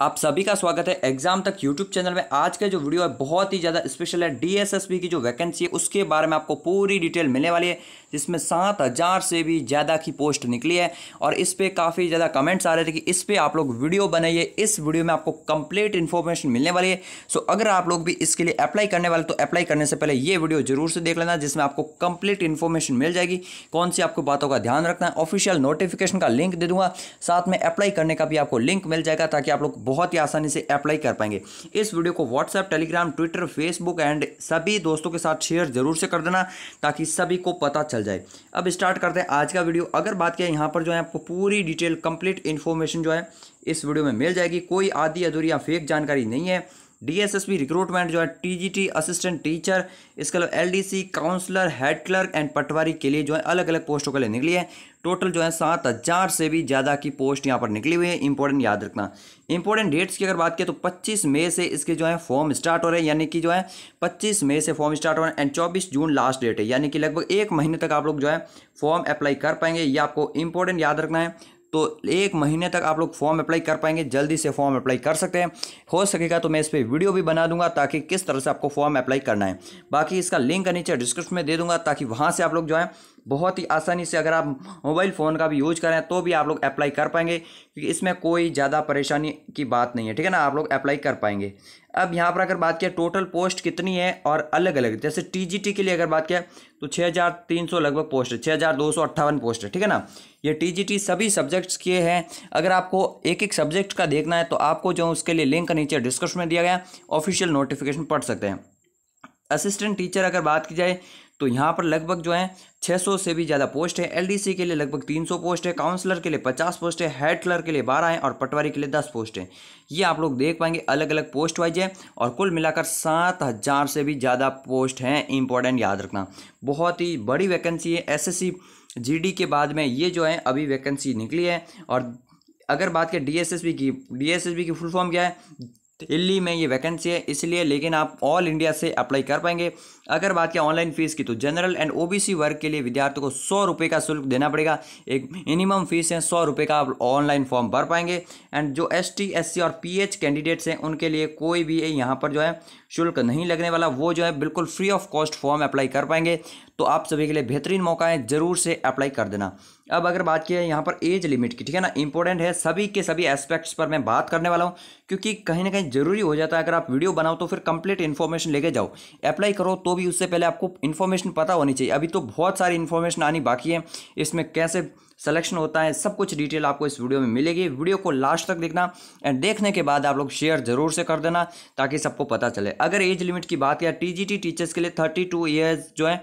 आप सभी का स्वागत है एग्जाम तक यूट्यूब चैनल में आज का जो वीडियो है बहुत ही ज़्यादा स्पेशल है डीएसएसबी की जो वैकेंसी है उसके बारे में आपको पूरी डिटेल मिलने वाली है जिसमें सात हज़ार से भी ज़्यादा की पोस्ट निकली है और इस पर काफ़ी ज़्यादा कमेंट्स आ रहे थे कि इस पर आप लोग वीडियो बनाइए इस वीडियो में आपको कंप्लीट इन्फॉर्मेशन मिलने वाली है सो अगर आप लोग भी इसके लिए अप्लाई करने वाले तो अप्लाई करने से पहले ये वीडियो जरूर से देख लेना जिसमें आपको कंप्लीट इन्फॉर्मेशन मिल जाएगी कौन सी आपको बातों का ध्यान रखना है ऑफिशियल नोटिफिकेशन का लिंक दे दूंगा साथ में अप्लाई करने का भी आपको लिंक मिल जाएगा ताकि आप लोग बहुत ही आसानी से अप्लाई कर पाएंगे इस वीडियो को WhatsApp Telegram Twitter Facebook and सभी दोस्तों के साथ शेयर जरूर से कर देना ताकि सभी को पता चल जाए अब स्टार्ट करते हैं आज का वीडियो अगर बात किया यहाँ पर जो है आपको पूरी डिटेल कंप्लीट इन्फॉर्मेशन जो है इस वीडियो में मिल जाएगी कोई आधी अधूरी या फेक जानकारी नहीं है डीएसएसबी रिक्रूटमेंट जो है टीजीटी असिस्टेंट टीचर इसके अलावा LDC counsellor head clerk and patwari के लिए जो है अलग अलग पोस्टों के लिए निकली है टोटल जो है सात हज़ार से भी ज़्यादा की पोस्ट यहाँ पर निकली हुई है इंपॉर्टेंट याद रखना इंपॉर्टेंट डेट्स की अगर बात करें तो 25 मई से इसके जो है फॉर्म स्टार्ट हो रहे हैं यानी कि जो है 25 मई से फॉर्म स्टार्ट हो रहे हैं एंड 24 जून लास्ट डेट है यानी कि लगभग एक महीने तक आप लोग जो है फॉर्म अप्लाई कर पाएंगे ये आपको इंपॉर्टेंट याद रखना है तो एक महीने तक आप लोग फॉर्म अप्लाई कर पाएंगे जल्दी से फॉर्म अप्लाई कर सकते हैं हो सकेगा तो मैं इस पर वीडियो भी बना दूंगा ताकि किस तरह से आपको फॉर्म अप्लाई करना है बाकी इसका लिंक नीचे डिस्क्रिप्शन में दे दूंगा ताकि वहाँ से आप लोग जो है बहुत ही आसानी से अगर आप मोबाइल फ़ोन का भी यूज करें तो भी आप लोग अप्लाई कर पाएंगे क्योंकि इसमें कोई ज़्यादा परेशानी की बात नहीं है ठीक है ना आप लोग अप्लाई कर पाएंगे अब यहाँ पर अगर बात किया टोटल पोस्ट कितनी है और अलग अलग जैसे टीजीटी के लिए अगर बात किया तो 6,300 लगभग पोस्ट है छः पोस्ट है ठीक है ना ये टीजीटी सभी सब्जेक्ट्स के हैं अगर आपको एक एक सब्जेक्ट का देखना है तो आपको जो उसके लिए लिंक नीचे डिस्क्रिप्शन में दिया गया ऑफिशियल नोटिफिकेशन पढ़ सकते हैं असिस्टेंट टीचर अगर बात की जाए तो यहाँ पर लगभग जो है 600 से भी ज़्यादा पोस्ट है एलडीसी के लिए लगभग 300 पोस्ट है काउंसलर के लिए 50 पोस्ट है हेड क्लर्क के लिए 12 हैं और पटवारी के लिए 10 पोस्ट हैं ये आप लोग देख पाएंगे अलग अलग पोस्ट वाइज है और कुल मिलाकर 7000 से भी ज़्यादा पोस्ट हैं इंपॉर्टेंट याद रखना बहुत ही बड़ी वैकेंसी है एस एस के बाद में ये जो है अभी वैकेंसी निकली है और अगर बात करें डी की डी की फुल फॉर्म क्या है दिल्ली में ये वैकेंसी है इसलिए लेकिन आप ऑल इंडिया से अप्लाई कर पाएंगे अगर बात किया ऑनलाइन फीस की तो जनरल एंड ओबीसी वर्ग के लिए विद्यार्थियों को सौ रुपये का शुल्क देना पड़ेगा एक मिनिमम फीस है सौ रुपये का आप ऑनलाइन फॉर्म भर पाएंगे एंड जो एस टी एस सी और पी एच कैंडिडेट्स हैं उनके लिए कोई भी यहाँ पर जो है शुल्क नहीं लगने वाला वो जो है बिल्कुल free of cost form apply कर पाएंगे तो आप सभी के लिए बेहतरीन मौका है ज़रूर से अप्लाई कर देना अब अगर बात की है यहाँ पर एज लिमिट की ठीक है ना इंपॉर्टेंट है सभी के सभी एस्पेक्ट्स पर मैं बात करने वाला हूँ क्योंकि कहीं ना कहीं ज़रूरी हो जाता है अगर आप वीडियो बनाओ तो फिर कंप्लीट इन्फॉर्मेशन लेके जाओ अप्लाई करो तो होगी उससे पहले आपको इन्फॉर्मेशन पता होनी चाहिए अभी तो बहुत सारी इन्फॉर्मेशन आनी बाकी है इसमें कैसे सिलेक्शन होता है सब कुछ डिटेल आपको इस वीडियो में मिलेगी वीडियो को लास्ट तक देखना एंड देखने के बाद आप लोग शेयर जरूर से कर देना ताकि सबको पता चले अगर एज लिमिट की बात करें टी टीचर्स के लिए थर्टी टू ईयर्स जो है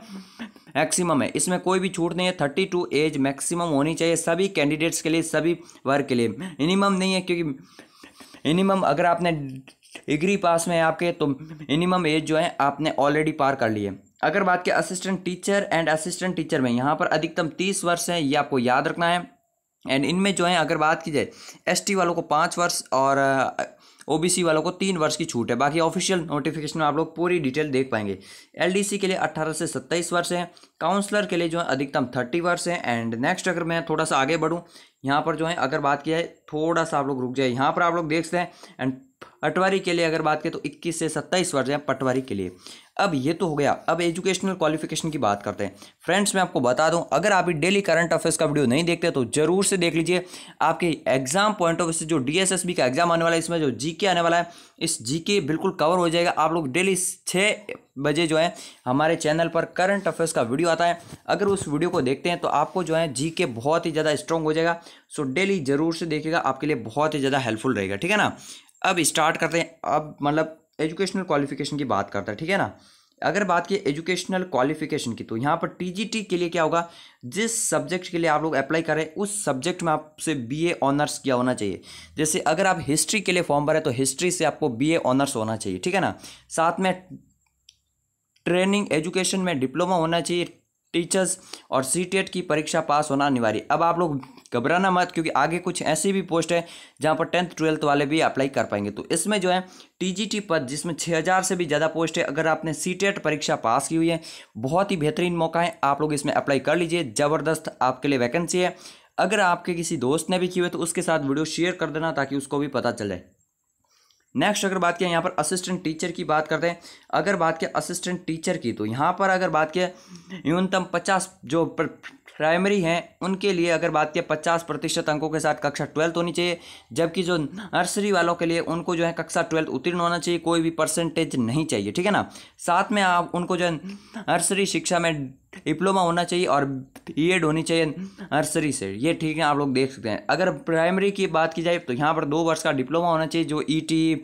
मैक्सिमम है इसमें कोई भी छूट नहीं है थर्टी टू एज मैक्सिमम होनी चाहिए सभी कैंडिडेट्स के लिए सभी वर्ग के लिए मिनिमम नहीं है क्योंकि मिनिमम अगर आपने डिग्री पास में आपके तो मिनिमम एज जो है आपने ऑलरेडी पार कर ली है अगर बात की assistant teacher and assistant teacher में यहाँ पर अधिकतम तीस वर्ष है ये आपको याद रखना है एंड इनमें जो है अगर बात की जाए एसटी वालों को पाँच वर्ष और ओबीसी वालों को तीन वर्ष की छूट है बाकी ऑफिशियल नोटिफिकेशन में आप लोग पूरी डिटेल देख पाएंगे एलडीसी के लिए अट्ठारह से सत्ताईस वर्ष हैं काउंसलर के लिए जो है अधिकतम थर्टी वर्ष है एंड नेक्स्ट अगर मैं थोड़ा सा आगे बढ़ूँ यहाँ पर जो है अगर बात किया जाए थोड़ा सा आप लोग रुक जाए यहाँ पर आप लोग देख सकते हैं एंड पटवारी के लिए अगर बात करें तो 21 से 27 वर्ष हैं पटवारी के लिए अब ये तो हो गया अब एजुकेशनल क्वालिफिकेशन की बात करते हैं फ्रेंड्स मैं आपको बता दूं अगर आप डेली करंट अफेयर्स का वीडियो नहीं देखते तो जरूर से देख लीजिए आपके एग्जाम पॉइंट ऑफ व्यू से जो डीएसएसबी का एग्जाम आने वाला है इसमें जो जीके आने वाला है इस जीके बिल्कुल कवर हो जाएगा आप लोग डेली छः बजे जो है हमारे चैनल पर करंट अफेयर्स का वीडियो आता है अगर उस वीडियो को देखते हैं तो आपको जो है जी के बहुत ही ज़्यादा स्ट्रॉन्ग हो जाएगा सो डेली जरूर से देखिएगा आपके लिए बहुत ही ज़्यादा हेल्पफुल रहेगा ठीक है ना अब स्टार्ट करते हैं अब मतलब एजुकेशनल क्वालिफिकेशन की बात करते हैं ठीक है ना अगर बात की एजुकेशनल क्वालिफिकेशन की तो यहाँ पर टी के लिए क्या होगा जिस सब्जेक्ट के लिए आप लोग अप्लाई करें उस सब्जेक्ट में आपसे ए ऑनर्स किया होना चाहिए जैसे अगर आप हिस्ट्री के लिए फॉर्म भरें तो हिस्ट्री से आपको ए ऑनर्स होना चाहिए ठीक है ना साथ में ट्रेनिंग एजुकेशन में डिप्लोमा होना चाहिए टीचर्स और सी की परीक्षा पास होना अनिवार्य अब आप लोग घबराना मत क्योंकि आगे कुछ ऐसी भी पोस्ट है जहाँ पर टेंथ ट्वेल्थ वाले भी अप्लाई कर पाएंगे तो इसमें जो है टीजीटी पद जिसमें 6000 से भी ज़्यादा पोस्ट है अगर आपने सी परीक्षा पास की हुई है बहुत ही बेहतरीन मौका है आप लोग इसमें अप्लाई कर लीजिए ज़बरदस्त आपके लिए वैकेंसी है अगर आपके किसी दोस्त ने भी की हुई तो उसके साथ वीडियो शेयर कर देना ताकि उसको भी पता चले नेक्स्ट अगर बात किया यहाँ पर असिस्टेंट टीचर की बात करते हैं अगर बात किया असिस्टेंट टीचर की तो यहाँ पर अगर बात किया न्यूनतम पचास जो प्राइमरी हैं उनके लिए अगर बात किया पचास प्रतिशत अंकों के साथ कक्षा ट्वेल्थ होनी चाहिए जबकि जो नर्सरी वालों के लिए उनको जो है कक्षा ट्वेल्थ उत्तीर्ण होना चाहिए कोई भी परसेंटेज नहीं चाहिए ठीक है ना साथ में आप उनको जो है नर्सरी शिक्षा में डिप्लोमा होना चाहिए और बी एड होनी चाहिए नर्सरी से ये ठीक है आप लोग देख सकते हैं अगर प्राइमरी की बात की जाए तो यहाँ पर दो वर्ष का डिप्लोमा होना चाहिए जो ई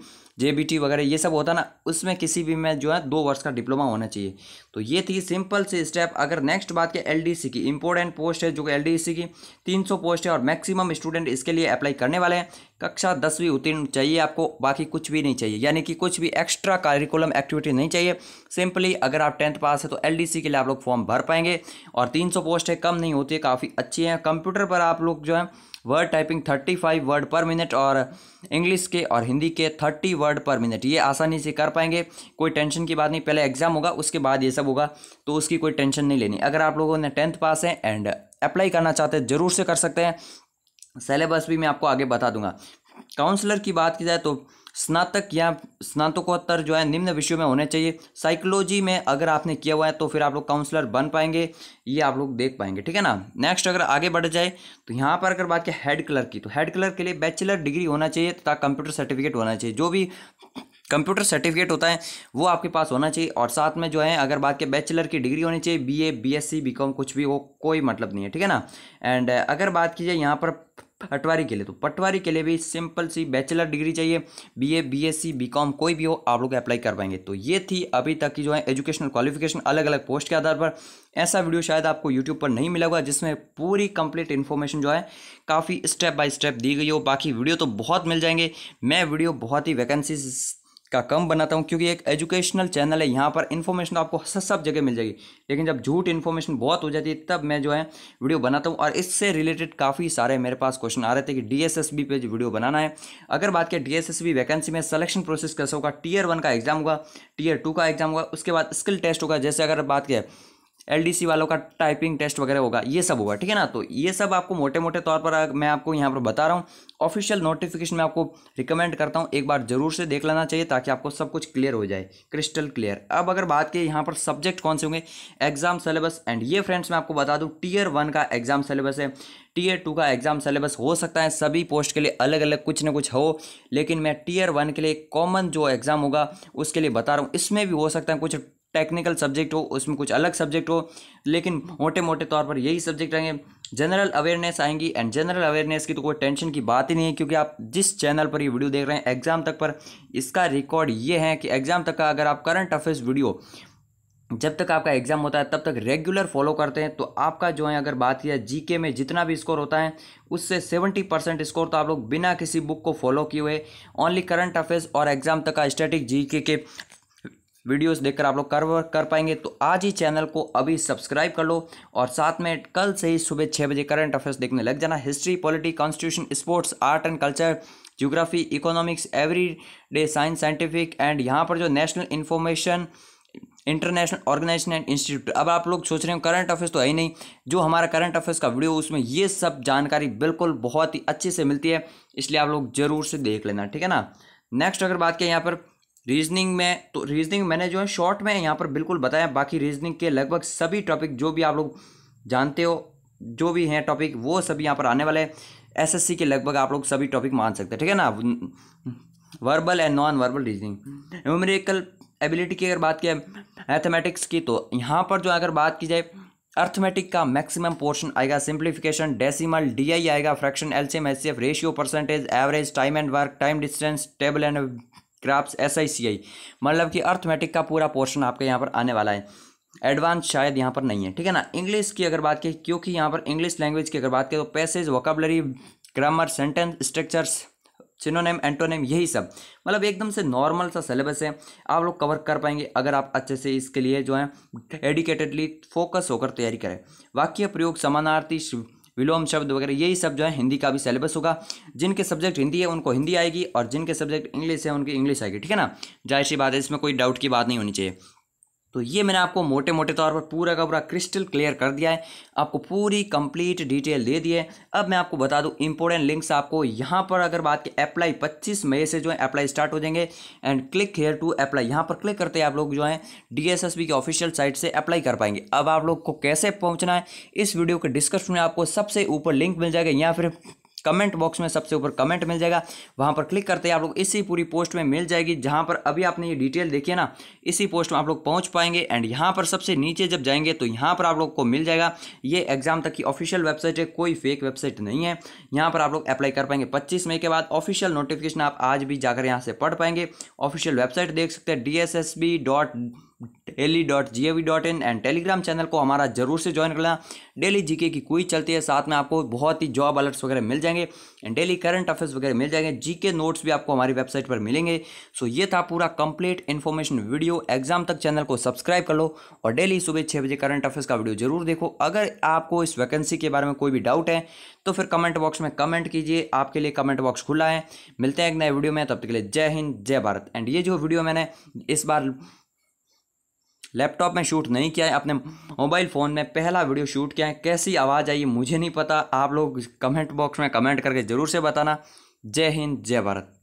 e टी वगैरह ये सब होता ना उसमें किसी भी में जो है दो वर्ष का डिप्लोमा होना चाहिए तो ये थी सिंपल सी स्टेप अगर नेक्स्ट बात करें एलडीसी की इंपॉर्टेंट पोस्ट है जो कि एलडीसी की 300 पोस्ट है और मैक्सिमम स्टूडेंट इसके लिए अप्लाई करने वाले हैं कक्षा दसवीं उत्तीर्ण चाहिए आपको बाकी कुछ भी नहीं चाहिए यानी कि कुछ भी एक्स्ट्रा कारिकुलम एक्टिविटी नहीं चाहिए सिंपली अगर आप टेंथ पास है तो एल के लिए आप लोग फॉर्म भर पाएंगे और तीन पोस्ट है कम नहीं होती है काफ़ी अच्छी हैं कंप्यूटर पर आप लोग जो है word typing thirty five word पर मिनट और इंग्लिश के और हिंदी के थर्टी वर्ड पर मिनट ये आसानी से कर पाएंगे कोई टेंशन की बात नहीं पहले एग्जाम होगा उसके बाद ये सब सब होगा तो उसकी कोई टेंशन नहीं लेनी अगर आप लोगों ने टेंथ पास है एंड अप्लाई करना चाहते हैं ज़रूर से कर सकते हैं सेलेबस भी मैं आपको आगे बता दूंगा काउंसलर की बात की जाए तो स्नातक या स्नातकोत्तर जो है निम्न विषयों में होने चाहिए साइकोलॉजी में अगर आपने किया हुआ है तो फिर आप लोग काउंसलर बन पाएंगे ये आप लोग देख पाएंगे ठीक है ना नेक्स्ट अगर आगे बढ़ जाए तो यहाँ पर अगर बात की हेड क्लर्क की तो हेड क्लर्क के लिए बैचलर डिग्री होना चाहिए तथा कंप्यूटर सर्टिफिकेट होना चाहिए जो भी कंप्यूटर सर्टिफिकेट होता है वो आपके पास होना चाहिए और साथ में जो है अगर बात के बैचलर की डिग्री होनी चाहिए बीए बीएससी बीकॉम कुछ भी वो कोई मतलब नहीं है ठीक है ना एंड अगर बात की जाए यहाँ पर पटवारी के लिए तो पटवारी के लिए भी सिंपल सी बैचलर डिग्री चाहिए बीए बीएससी बीकॉम कोई भी हो आप लोग अप्लाई कर पाएंगे तो ये थी अभी तक की जो है एजुकेशनल क्वालिफिकेशन अलग अलग पोस्ट के आधार पर ऐसा वीडियो शायद आपको यूट्यूब पर नहीं मिला होगा जिसमें पूरी कंप्लीट इन्फॉर्मेशन जो है काफ़ी स्टेप बाय स्टेप दी गई हो बाकी वीडियो तो बहुत मिल जाएंगे मैं वीडियो बहुत ही वैकेंसी का कम बनाता हूँ क्योंकि एक एजुकेशनल चैनल है यहाँ पर इन्फॉर्मेशन आपको सब जगह मिल जाएगी लेकिन जब झूठ इन्फॉर्मेशन बहुत हो जाती है तब मैं जो है वीडियो बनाता हूँ और इससे रिलेटेड काफ़ी सारे मेरे पास क्वेश्चन आ रहे थे कि डी एस एस बी पे वीडियो बनाना है अगर बात करें D S S B vacancy में सलेक्शन प्रोसेस कैसे होगा टीयर वन का एग्जाम होगा टीयर टू का एग्जाम होगा उसके बाद स्किल टेस्ट होगा जैसे अगर बात करें एलडीसी वालों का टाइपिंग टेस्ट वगैरह होगा ये सब होगा ठीक है ना तो ये सब आपको मोटे मोटे तौर पर मैं आपको यहाँ पर बता रहा हूँ ऑफिशियल नोटिफिकेशन में आपको रिकमेंड करता हूँ एक बार जरूर से देख लेना चाहिए ताकि आपको सब कुछ क्लियर हो जाए क्रिस्टल क्लियर अब अगर बात की यहाँ पर सब्जेक्ट कौन से होंगे एग्जाम सिलेबस एंड ये फ्रेंड्स मैं आपको बता दूँ टीयर वन का एग्जाम सिलेबस है टीयर टू का एग्जाम सिलेबस हो सकता है सभी पोस्ट के लिए अलग अलग कुछ ना कुछ हो लेकिन मैं टीयर वन के लिए कॉमन जो एग्ज़ाम होगा उसके लिए बता रहा हूँ इसमें भी हो सकता है कुछ टेक्निकल सब्जेक्ट हो उसमें कुछ अलग सब्जेक्ट हो लेकिन मोटे मोटे तौर पर यही सब्जेक्ट रहेंगे जनरल अवेयरनेस आएंगी एंड जनरल अवेयरनेस की तो कोई टेंशन की बात ही नहीं है क्योंकि आप जिस चैनल पर ये वीडियो देख रहे हैं एग्जाम तक पर इसका रिकॉर्ड ये है कि एग्जाम तक का अगर आप करंट अफेयर्स वीडियो जब तक आपका एग्जाम होता है तब तक रेगुलर फॉलो करते हैं तो आपका जो है अगर बात किया जीके में जितना भी स्कोर होता है उससे सेवेंटी परसेंट स्कोर तो आप लोग बिना किसी बुक को फॉलो किए हुए ओनली करंट अफेयर्स और एग्जाम तक का स्टैटिक जीके के वीडियोस देखकर आप लोग कर कर पाएंगे तो आज ही चैनल को अभी सब्सक्राइब कर लो और साथ में कल से ही सुबह छः बजे करंट अफेयर्स देखने लग जाना history polity constitution sports art and culture geography economics every day science scientific and यहाँ पर जो national information international organisation and institute अब आप लोग सोच रहे हो करंट अफेयर्स तो है ही नहीं जो हमारा करंट अफेयर्स का वीडियो उसमें ये सब जानकारी बिल्कुल बहुत ही अच्छे से मिलती है इसलिए आप लोग जरूर से देख लेना ठीक है ना नेक्स्ट अगर बात करें यहाँ पर रीजनिंग में तो रीजनिंग मैंने जो है शॉर्ट में यहाँ पर बिल्कुल बताया बाकी रीजनिंग के लगभग सभी टॉपिक जो भी आप लोग जानते हो जो भी हैं टॉपिक वो सभी यहाँ पर आने वाले एस के लगभग आप लोग सभी टॉपिक मान सकते हैं ठीक है ना verbal and non verbal reasoning numerical ability की अगर बात किया मैथमेटिक्स की तो यहाँ पर जो अगर बात की जाए अर्थमेटिक का मैक्सिमम पोर्शन आएगा सिंप्लीफिकेशन डेसिमल डीआई आएगा fraction LCM HCF ratio percentage average time and work time distance table and graphs S I C I मतलब कि अर्थमेटिक का पूरा पोर्शन आपके यहाँ पर आने वाला है एडवांस शायद यहाँ पर नहीं है ठीक है ना इंग्लिश की अगर बात की क्योंकि यहाँ पर इंग्लिश लैंग्वेज की अगर बात की तो passage vocabulary grammar sentence structures synonym antonym यही सब मतलब एकदम से नॉर्मल सा सिलेबस है आप लोग कवर कर पाएंगे अगर आप अच्छे से इसके लिए जो है डेडिकेटेडली फोकस होकर तैयारी करें वाक्य प्रयोग समानार्थी विलोम शब्द वगैरह यही सब जो है हिंदी का भी सिलेबस होगा जिनके सब्जेक्ट हिंदी है उनको हिंदी आएगी और जिनके सब्जेक्ट इंग्लिश है उनकी इंग्लिश आएगी ठीक है ना जाहिर सी बात है इसमें कोई डाउट की बात नहीं होनी चाहिए तो ये मैंने आपको मोटे मोटे तौर पर पूरा का पूरा क्रिस्टल क्लियर कर दिया है आपको पूरी कंप्लीट डिटेल दे दी है अब मैं आपको बता दूं इंपॉर्टेंट लिंक्स आपको यहाँ पर अगर बात की अप्लाई 25 मई से जो है अप्लाई स्टार्ट हो जाएंगे and click here to apply यहाँ पर क्लिक करते हैं आप लोग जो है डी की ऑफिशियल साइट से अप्लाई कर पाएंगे अब आप लोग को कैसे पहुँचना है इस वीडियो के डिस्क्रिप्शन में आपको सबसे ऊपर लिंक मिल जाएगा या फिर कमेंट बॉक्स में सबसे ऊपर कमेंट मिल जाएगा वहाँ पर क्लिक करते ही आप लोग इसी पूरी पोस्ट में मिल जाएगी जहाँ पर अभी आपने ये डिटेल देखी है ना इसी पोस्ट में आप लोग पहुँच पाएंगे एंड यहाँ पर सबसे नीचे जब जाएंगे तो यहाँ पर आप लोग को मिल जाएगा ये एग्जाम तक की ऑफिशियल वेबसाइट है कोई फेक वेबसाइट नहीं है यहाँ पर आप लोग अप्लाई कर पाएंगे पच्चीस मई के बाद ऑफिशियल नोटिफिकेशन आप आज भी जाकर यहाँ से पढ़ पाएंगे ऑफिशियल वेबसाइट देख सकते हैं the daily dot G A V dot in and Telegram channel को हमारा जरूर से ज्वाइन करना डेली जीके की कोई चलती है साथ में आपको बहुत ही जॉब अलर्ट्स वगैरह मिल जाएंगे एंड डेली करंट अफेयर्स वगैरह मिल जाएंगे जीके नोट्स भी आपको हमारी वेबसाइट पर मिलेंगे सो ये था पूरा कंप्लीट इन्फॉर्मेशन वीडियो एग्जाम तक चैनल को सब्सक्राइब कर लो और डेली सुबह छः बजे करंट अफेयर्स का वीडियो जरूर देखो अगर आपको इस वैकेंसी के बारे में कोई भी डाउट है तो फिर कमेंट बॉक्स में कमेंट कीजिए आपके लिए कमेंट बॉक्स खुला है मिलते हैं एक नए वीडियो में तब तक के लिए जय हिंद जय भारत एंड ये जो वीडियो मैंने इस बार लैपटॉप में शूट नहीं किया है अपने मोबाइल फ़ोन में पहला वीडियो शूट किया है कैसी आवाज़ आई मुझे नहीं पता आप लोग कमेंट बॉक्स में कमेंट करके ज़रूर से बताना जय हिंद जय भारत